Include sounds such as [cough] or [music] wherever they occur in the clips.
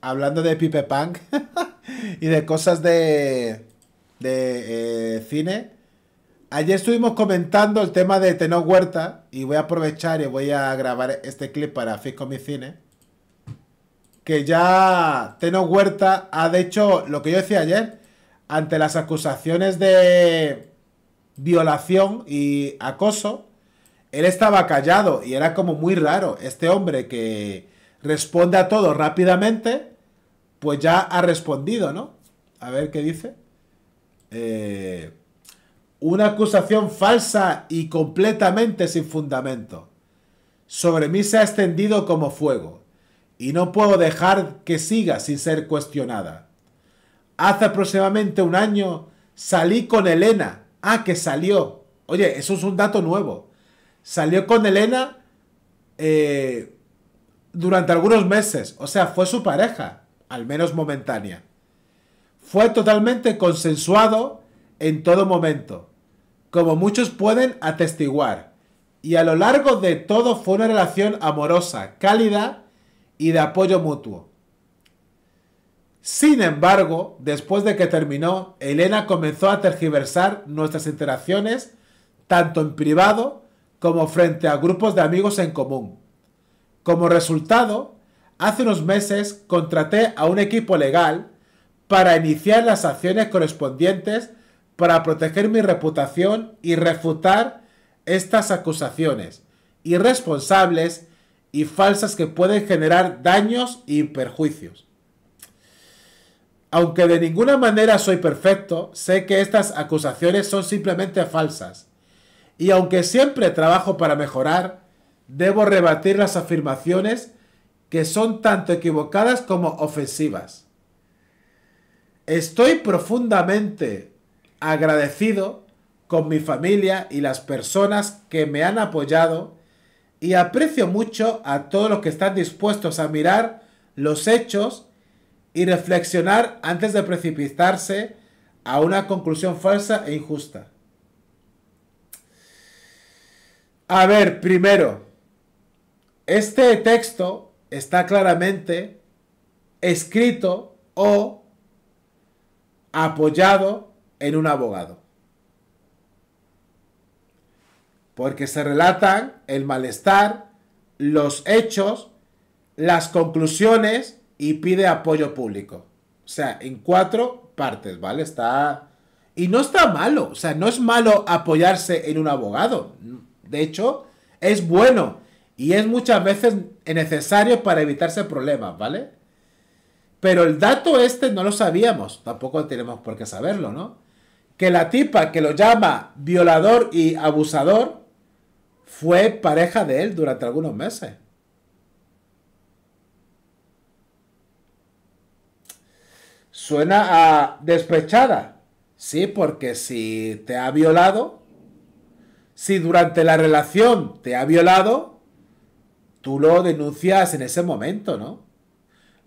hablando de Pipe Punk [laughs] y de cosas de, de eh, cine, ayer estuvimos comentando el tema de Tenor Huerta y voy a aprovechar y voy a grabar este clip para Fisco Mi Cine. Que ya Teno Huerta ha de hecho lo que yo decía ayer, ante las acusaciones de violación y acoso, él estaba callado y era como muy raro este hombre que responde a todo rápidamente, pues ya ha respondido, ¿no? A ver qué dice. Eh, una acusación falsa y completamente sin fundamento. Sobre mí se ha extendido como fuego, y no puedo dejar que siga sin ser cuestionada. Hace aproximadamente un año salí con Elena. Ah, que salió. Oye, eso es un dato nuevo. Salió con Elena eh, durante algunos meses, o sea, fue su pareja, al menos momentánea. Fue totalmente consensuado en todo momento, como muchos pueden atestiguar, y a lo largo de todo fue una relación amorosa, cálida y de apoyo mutuo. Sin embargo, después de que terminó, Elena comenzó a tergiversar nuestras interacciones, tanto en privado como frente a grupos de amigos en común como resultado, hace unos meses contraté a un equipo legal para iniciar las acciones correspondientes para proteger mi reputación y refutar estas acusaciones irresponsables y falsas que pueden generar daños y perjuicios. Aunque de ninguna manera soy perfecto, sé que estas acusaciones son simplemente falsas. Y aunque siempre trabajo para mejorar, debo rebatir las afirmaciones que son tanto equivocadas como ofensivas. Estoy profundamente agradecido con mi familia y las personas que me han apoyado y aprecio mucho a todos los que están dispuestos a mirar los hechos y reflexionar antes de precipitarse a una conclusión falsa e injusta. A ver, primero, este texto está claramente escrito o apoyado en un abogado. Porque se relatan el malestar, los hechos, las conclusiones y pide apoyo público. O sea, en cuatro partes, ¿vale? Está... Y no está malo, o sea, no es malo apoyarse en un abogado. De hecho, es bueno y es muchas veces necesario para evitarse problemas, ¿vale? Pero el dato este no lo sabíamos, tampoco tenemos por qué saberlo, ¿no? Que la tipa que lo llama violador y abusador fue pareja de él durante algunos meses. Suena a despechada. Sí, porque si te ha violado, si durante la relación te ha violado, tú lo denuncias en ese momento, ¿no?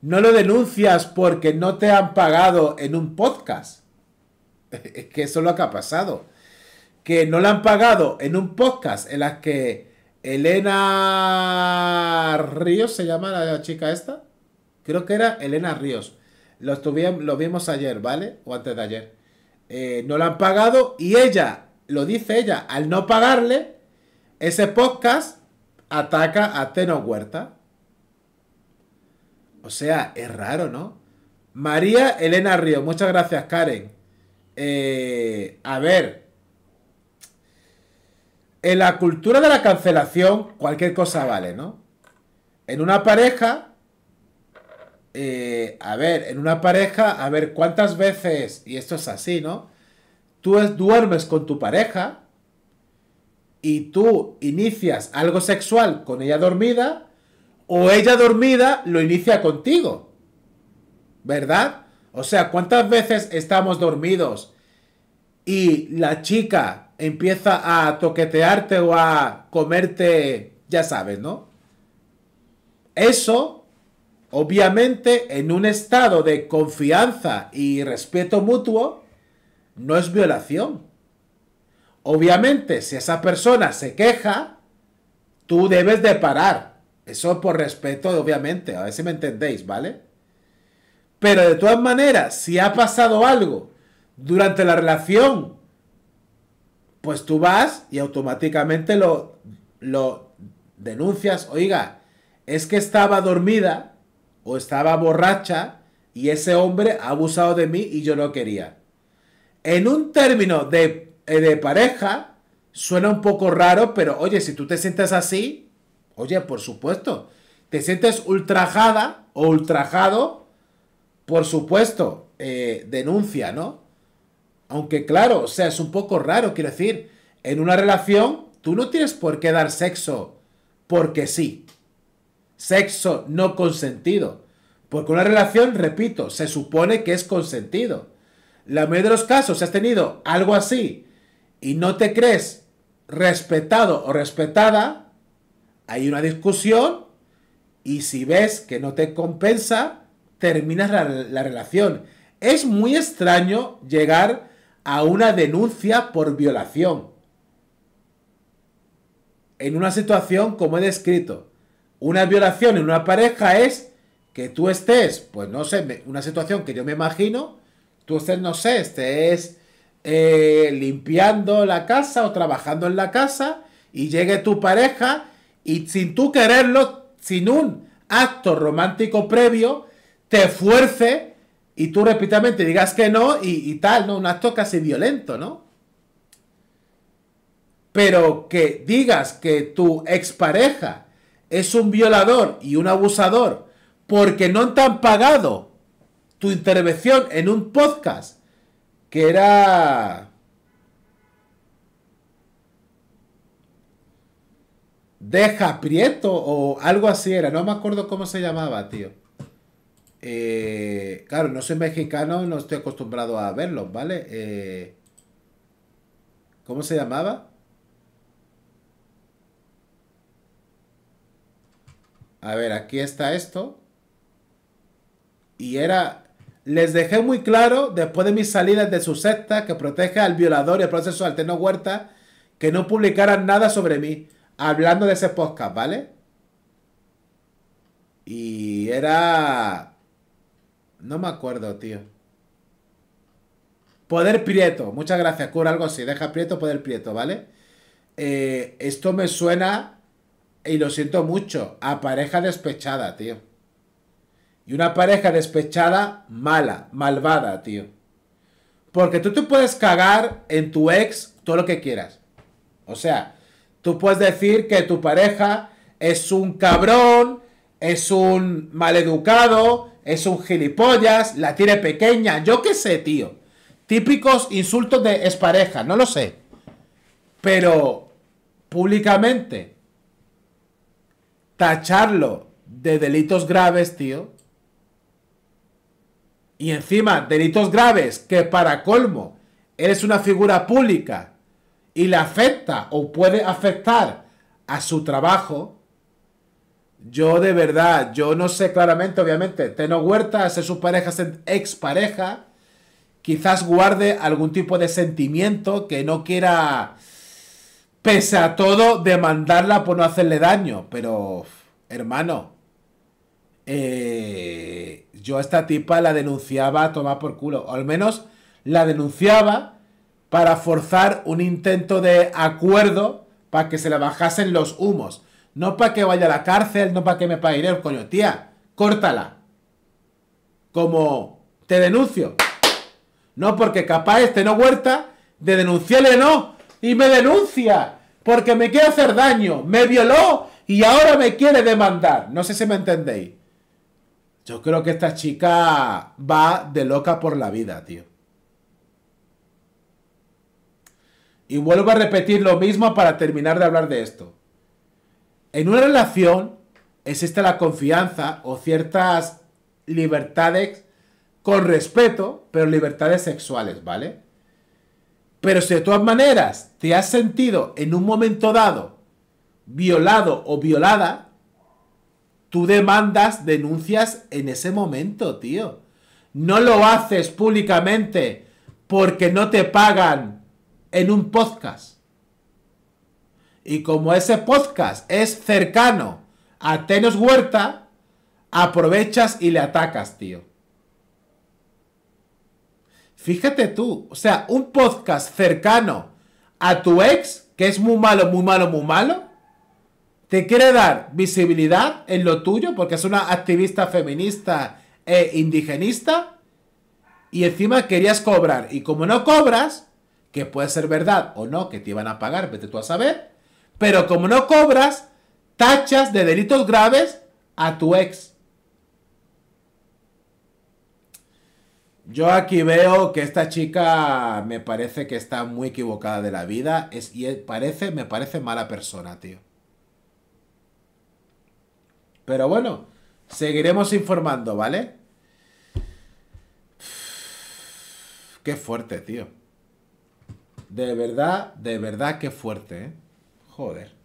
No lo denuncias porque no te han pagado en un podcast. [laughs] Es que eso es lo que ha pasado. Que no le han pagado en un podcast en las que Elena Ríos se llama la chica esta. Creo que era Elena Ríos. Lo, lo vimos ayer, ¿vale? O antes de ayer. Eh, no le han pagado y ella, lo dice ella, al no pagarle, ese podcast ataca a Teno Huerta. O sea, es raro, ¿no? María Elena Río, muchas gracias, Karen. Eh, a ver. En la cultura de la cancelación, cualquier cosa vale, ¿no? En una pareja. Eh, a ver, en una pareja, a ver cuántas veces, y esto es así, ¿no? Tú duermes con tu pareja y tú inicias algo sexual con ella dormida, o ella dormida lo inicia contigo. ¿Verdad? O sea, ¿cuántas veces estamos dormidos y la chica empieza a toquetearte o a comerte, ya sabes, ¿no? Eso, obviamente, en un estado de confianza y respeto mutuo, no es violación. Obviamente, si esa persona se queja, tú debes de parar. Eso por respeto, obviamente. A ver si me entendéis, ¿vale? Pero de todas maneras, si ha pasado algo durante la relación, pues tú vas y automáticamente lo, lo denuncias. Oiga, es que estaba dormida o estaba borracha y ese hombre ha abusado de mí y yo no quería. En un término de eh, de pareja, suena un poco raro, pero oye, si tú te sientes así, oye, por supuesto, te sientes ultrajada o ultrajado, por supuesto, eh, denuncia, ¿no? Aunque claro, o sea, es un poco raro, quiero decir, en una relación tú no tienes por qué dar sexo porque sí. Sexo no consentido. Porque una relación, repito, se supone que es consentido. La mayoría de los casos, has tenido algo así y no te crees respetado o respetada, hay una discusión y si ves que no te compensa, terminas la, relación. Es muy extraño llegar a una denuncia por violación. En una situación como he descrito, una violación en una pareja es que tú estés, pues no sé, una situación que yo me imagino, tú estés, no sé, estés eh, limpiando la casa o trabajando en la casa y llegue tu pareja y sin tú quererlo, sin un acto romántico previo, te fuerce y tú repetidamente digas que no y, y tal, ¿no? Un acto casi violento, ¿no? Pero que digas que tu expareja es un violador y un abusador porque no te han pagado tu intervención en un podcast que era Deja Prieto o algo así era, no me acuerdo cómo se llamaba, tío. Eh, claro, no soy mexicano, no estoy acostumbrado a verlos, ¿vale? Eh, ¿Cómo se llamaba? A ver, aquí está esto. Y era les dejé muy claro, después de mis salidas de su secta, que protege al violador y el proceso Alteno Huerta, que no publicaran nada sobre mí, hablando de ese podcast, ¿vale? Y era... No me acuerdo, tío. Poder Prieto, muchas gracias, cura algo así, deja Prieto, Poder Prieto, ¿vale? Eh, esto me suena, y lo siento mucho, a pareja despechada, tío. Y una pareja despechada, mala, malvada, tío. Porque tú te puedes cagar en tu ex todo lo que quieras. O sea, tú puedes decir que tu pareja es un cabrón, es un maleducado, es un gilipollas, la tiene pequeña, yo qué sé, tío. Típicos insultos de expareja, no lo sé. Pero públicamente, tacharlo de delitos graves, tío, y encima delitos graves que para colmo eres una figura pública y le afecta o puede afectar a su trabajo, yo de verdad, yo no sé claramente, obviamente, Teno Huerta, ser pareja, ex expareja, quizás guarde algún tipo de sentimiento que no quiera, pese a todo, demandarla por no hacerle daño, pero, hermano, eh, yo a esta tipa la denunciaba a tomar por culo, o al menos la denunciaba para forzar un intento de acuerdo para que se la bajasen los humos. No para que vaya a la cárcel, no para que me pague coño, tía, córtala. Como te denuncio. No, porque capaz este no huerta de denunciarle no. Y me denuncia. Porque me quiere hacer daño. Me violó y ahora me quiere demandar. No sé si me entendéis. Yo creo que esta chica va de loca por la vida, tío. Y vuelvo a repetir lo mismo para terminar de hablar de esto. En una relación existe la confianza o ciertas libertades con respeto, pero libertades sexuales, ¿vale? Pero si de todas maneras te has sentido en un momento dado violado o violada, tú demandas, denuncias en ese momento, tío. No lo haces públicamente porque no te pagan en un podcast. Y como ese podcast es cercano a Tenos Huerta, aprovechas y le atacas, tío. Fíjate tú, o sea, un podcast cercano a tu ex, que es muy malo, muy malo, muy malo, te quiere dar visibilidad en lo tuyo, porque es una activista feminista e indigenista, y encima querías cobrar. Y como no cobras, que puede ser verdad o no, que te iban a pagar, vete tú a saber, pero como no cobras, tachas de delitos graves a tu ex. Yo aquí veo que esta chica me parece que está muy equivocada de la vida es, y parece, me parece mala persona, tío. Pero bueno, seguiremos informando, ¿vale? Qué fuerte, tío. De verdad, de verdad, qué fuerte, ¿eh? Joder.